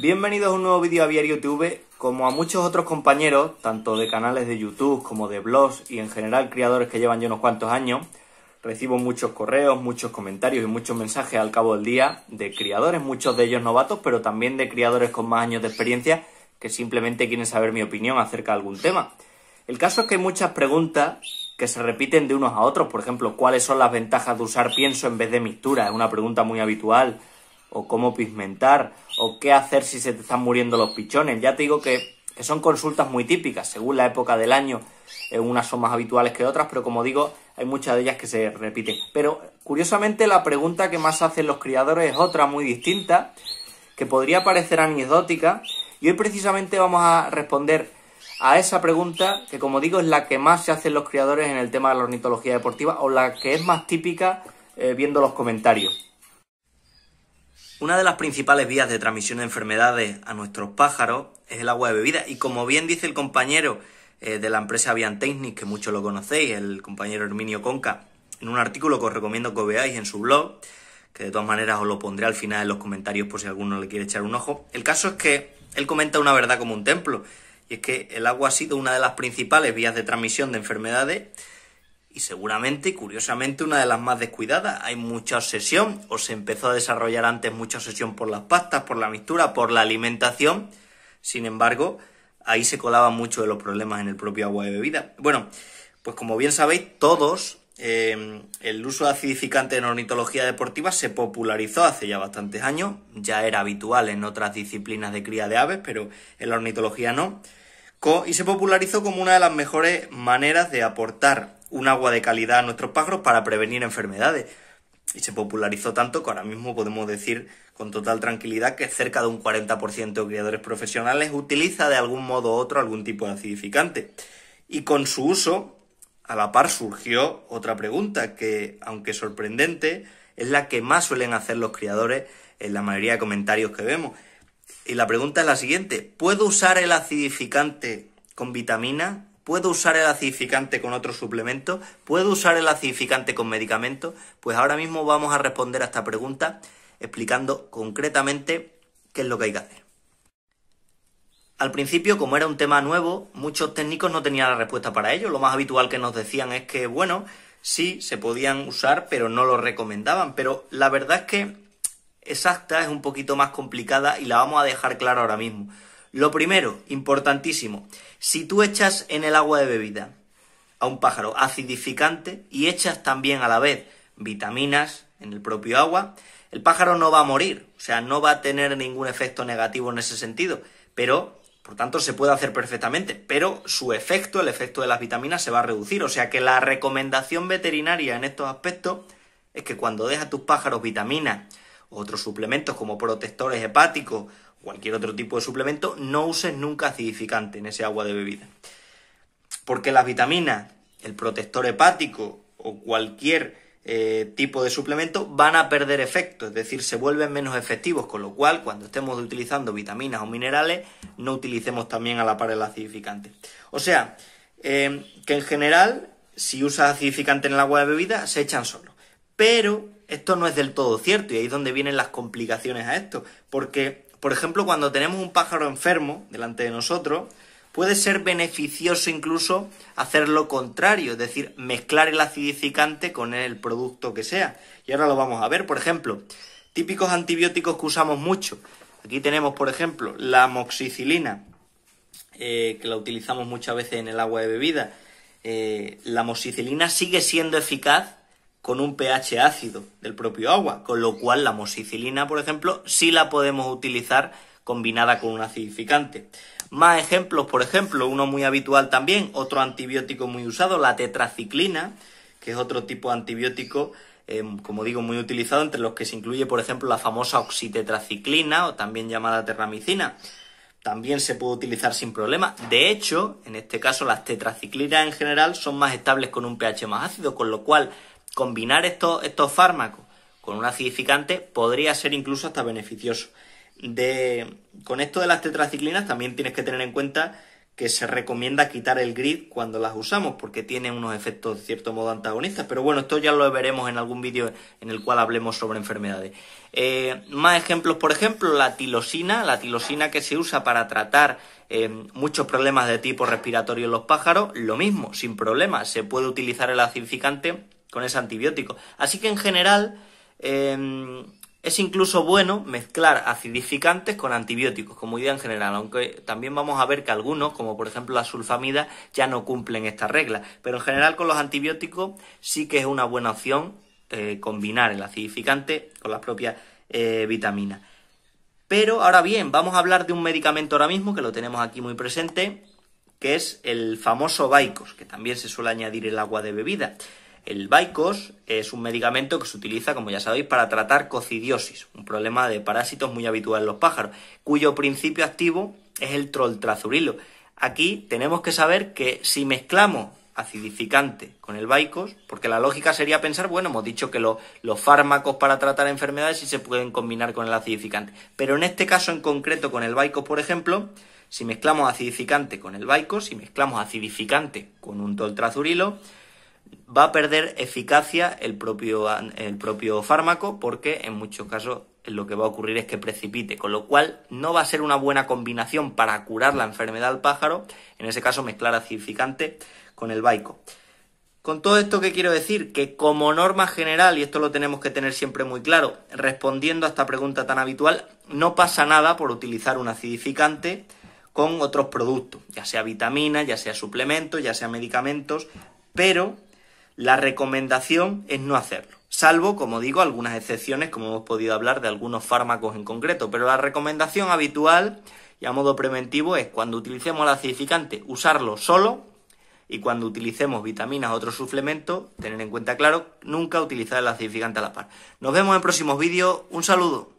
Bienvenidos a un nuevo vídeo a Diario YouTube. Como a muchos otros compañeros, tanto de canales de YouTube como de blogs y en general creadores que llevan ya unos cuantos años, recibo muchos correos, muchos comentarios y muchos mensajes al cabo del día de criadores, muchos de ellos novatos, pero también de criadores con más años de experiencia que simplemente quieren saber mi opinión acerca de algún tema. El caso es que hay muchas preguntas que se repiten de unos a otros, por ejemplo, ¿cuáles son las ventajas de usar pienso en vez de mixtura? Es una pregunta muy habitual o cómo pigmentar, o qué hacer si se te están muriendo los pichones. Ya te digo que, son consultas muy típicas, según la época del año, eh, unas son más habituales que otras, pero como digo, hay muchas de ellas que se repiten. Pero curiosamente la pregunta que más hacen los criadores es otra muy distinta, que podría parecer anecdótica, y hoy precisamente vamos a responder a esa pregunta, que como digo es la que más se hacen los criadores en el tema de la ornitología deportiva, o la que es más típica eh, viendo los comentarios. Una de las principales vías de transmisión de enfermedades a nuestros pájaros es el agua de bebida. Y como bien dice el compañero eh, de la empresa Technic, que muchos lo conocéis, el compañero Herminio Conca, en un artículo que os recomiendo que veáis en su blog, que de todas maneras os lo pondré al final en los comentarios por si alguno le quiere echar un ojo. El caso es que él comenta una verdad como un templo, y es que el agua ha sido una de las principales vías de transmisión de enfermedades y seguramente, curiosamente, una de las más descuidadas. Hay mucha obsesión, o se empezó a desarrollar antes mucha obsesión por las pastas, por la mixtura, por la alimentación. Sin embargo, ahí se colaban muchos de los problemas en el propio agua de bebida. Bueno, pues como bien sabéis, todos, em, el uso de acidificante en ornitología deportiva se popularizó hace ya bastantes años. Ya era habitual en otras disciplinas de cría de aves, pero en la ornitología no. y se popularizó como una de las mejores maneras de aportar un agua de calidad a nuestros pájaros para prevenir enfermedades. Y se popularizó tanto que ahora mismo podemos decir con total tranquilidad que cerca de un 40% de criadores profesionales utiliza de algún modo u otro algún tipo de acidificante. Y con su uso, a la par surgió otra pregunta que, aunque sorprendente, es la que más suelen hacer los criadores en la mayoría de comentarios que vemos. Y la pregunta es la siguiente, ¿puedo usar el acidificante con vitamina ¿Puedo usar el acidificante con otro suplemento? ¿Puedo usar el acidificante con medicamentos? Pues ahora mismo vamos a responder a esta pregunta explicando concretamente qué es lo que hay que hacer. Al principio, como era un tema nuevo, muchos técnicos no tenían la respuesta para ello. Lo más habitual que nos decían es que, bueno, sí, se podían usar, pero no lo recomendaban. Pero la verdad es que exacta es un poquito más complicada y la vamos a dejar clara ahora mismo. Lo primero, importantísimo, si tú echas en el agua de bebida a un pájaro acidificante y echas también a la vez vitaminas en el propio agua, el pájaro no va a morir, o sea, no va a tener ningún efecto negativo en ese sentido, pero, por tanto, se puede hacer perfectamente, pero su efecto, el efecto de las vitaminas, se va a reducir, o sea que la recomendación veterinaria en estos aspectos es que cuando dejas a tus pájaros vitaminas, otros suplementos como protectores hepáticos cualquier otro tipo de suplemento, no uses nunca acidificante en ese agua de bebida. Porque las vitaminas, el protector hepático o cualquier eh, tipo de suplemento van a perder efecto, es decir, se vuelven menos efectivos, con lo cual cuando estemos utilizando vitaminas o minerales no utilicemos también a la par el acidificante. O sea, eh, que en general, si usas acidificante en el agua de bebida, se echan solo Pero esto no es del todo cierto y ahí es donde vienen las complicaciones a esto, porque por ejemplo, cuando tenemos un pájaro enfermo delante de nosotros, puede ser beneficioso incluso hacer lo contrario, es decir, mezclar el acidificante con el producto que sea. Y ahora lo vamos a ver, por ejemplo, típicos antibióticos que usamos mucho. Aquí tenemos, por ejemplo, la moxicilina, eh, que la utilizamos muchas veces en el agua de bebida. Eh, la moxicilina sigue siendo eficaz con un pH ácido del propio agua, con lo cual la mosicilina por ejemplo, sí la podemos utilizar combinada con un acidificante. Más ejemplos, por ejemplo, uno muy habitual también, otro antibiótico muy usado, la tetraciclina, que es otro tipo de antibiótico, em, como digo, muy utilizado, entre los que se incluye, por ejemplo, la famosa oxitetraciclina o también llamada terramicina. También se puede utilizar sin problema. De hecho, en este caso, las tetraciclinas en general son más estables con un pH más ácido, con lo cual combinar estos, estos fármacos con un acidificante podría ser incluso hasta beneficioso. con esto de las tetraciclinas también tienes que tener en cuenta que se recomienda quitar el grid cuando las usamos porque tienen unos efectos de cierto modo antagonistas. Pero bueno, esto ya lo veremos en algún vídeo en el cual hablemos sobre enfermedades. Eh, más ejemplos, por ejemplo, la tilosina, la tilosina que se usa para tratar eh, muchos problemas de tipo respiratorio en los pájaros, lo mismo, sin problema, se puede utilizar el acidificante con ese antibiótico. Así que en general em, es incluso bueno mezclar acidificantes con antibióticos, como idea en general, aunque también vamos a ver que algunos, como por ejemplo la sulfamida, ya no cumplen esta regla. Pero en general con los antibióticos sí que es una buena opción eh, combinar el acidificante con las propias eh, vitaminas. Pero ahora bien, vamos a hablar de un medicamento ahora mismo que lo tenemos aquí muy presente, que es el famoso Baicos, que también se suele añadir el agua de bebida. El Baicos es un medicamento que se utiliza, como ya sabéis, para tratar cocidiosis, un problema de parásitos muy habitual en los pájaros, cuyo principio activo es el troltrazurilo. Aquí tenemos que saber que si mezclamos acidificante con el Baicos, porque la lógica sería pensar, bueno, hemos dicho que los fármacos para tratar enfermedades sí se pueden combinar con el acidificante, pero en este caso en concreto con el Baicos, por ejemplo, si mezclamos acidificante con el Baicos, si mezclamos acidificante con un toltrazurilo, va a perder eficacia el propio, fármaco porque en muchos casos lo que va a ocurrir es que precipite, con lo cual no va a ser una buena combinación para curar la enfermedad del pájaro, en ese caso mezclar acidificante con el baico. Con todo esto que quiero decir, que como norma general, y esto lo tenemos que tener siempre muy claro, respondiendo a esta pregunta tan habitual, no pasa nada por utilizar un acidificante con otros productos, ya sea vitaminas, ya sea suplementos, ya sea medicamentos, pero la recomendación es no hacerlo, salvo, como digo, algunas excepciones, como hemos podido hablar de algunos fármacos en concreto, pero la recomendación habitual y a modo preventivo es cuando utilicemos el acidificante usarlo solo y cuando utilicemos vitaminas o otros suplementos, tener en cuenta, claro, nunca utilizar el acidificante a la par. Nos vemos en próximos vídeos, un saludo.